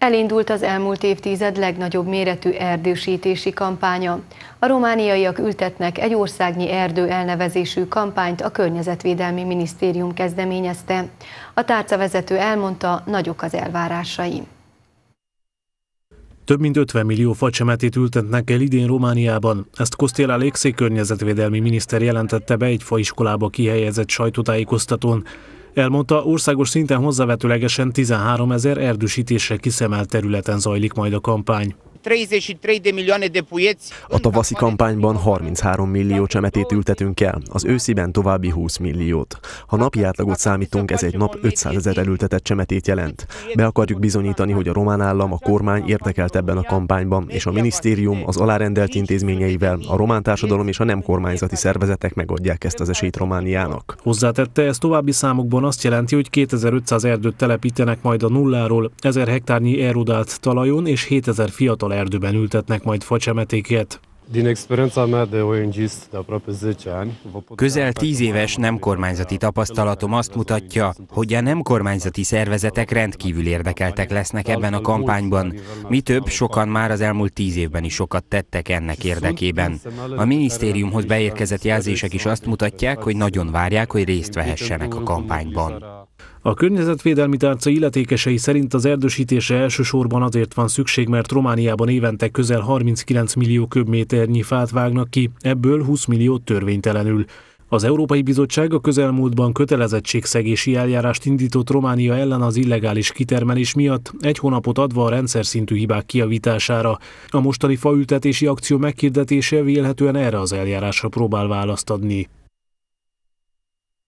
Elindult az elmúlt évtized legnagyobb méretű erdősítési kampánya. A romániaiak ültetnek egy országnyi erdő elnevezésű kampányt a Környezetvédelmi Minisztérium kezdeményezte. A tárcavezető elmondta, nagyok az elvárásai. Több mint 50 millió facsemetét ültetnek el idén Romániában. Ezt Kostél Alexei környezetvédelmi miniszter jelentette be egy faiskolába kihelyezett sajtótájékoztatón. Elmondta, országos szinten hozzávetőlegesen 13 ezer erdősítésre kiszemelt területen zajlik majd a kampány. 33 de milioane de puieți. A tavaszi kampányban 33 millió csemetét ültetünk el, az ősziben további 20 milliót. Ha napi átlagot számítunk, ez egy nap 500 ezer elültetett csemetét jelent. Be akarjuk bizonyítani, hogy a román állam, a kormány érdekelt ebben a kampányban, és a minisztérium az alárendelt intézményeivel, a román társadalom és a nem kormányzati szervezetek megadják ezt az esélyt Romániának. Hozzátette, ez további számokban azt jelenti, hogy 2500 erdőt telepítenek majd a nulláról, 1000 hektárnyi erodált talajon és 7000 fiatal ahol erdőben ültetnek majd facsemetéket. Közel tíz éves nem kormányzati tapasztalatom azt mutatja, hogy a nem kormányzati szervezetek rendkívül érdekeltek lesznek ebben a kampányban. Mi több, sokan már az elmúlt tíz évben is sokat tettek ennek érdekében. A minisztériumhoz beérkezett jelzések is azt mutatják, hogy nagyon várják, hogy részt vehessenek a kampányban. A környezetvédelmi tárca illetékesei szerint az erdősítése elsősorban azért van szükség, mert Romániában évente közel 39 millió köbméternyi fát vágnak ki, ebből 20 millió törvénytelenül. Az Európai Bizottság a közelmúltban kötelezettségszegési eljárást indított Románia ellen az illegális kitermelés miatt, egy hónapot adva a rendszer szintű hibák kiavítására. A mostani faültetési akció meghirdetése vélhetően erre az eljárásra próbál választ adni.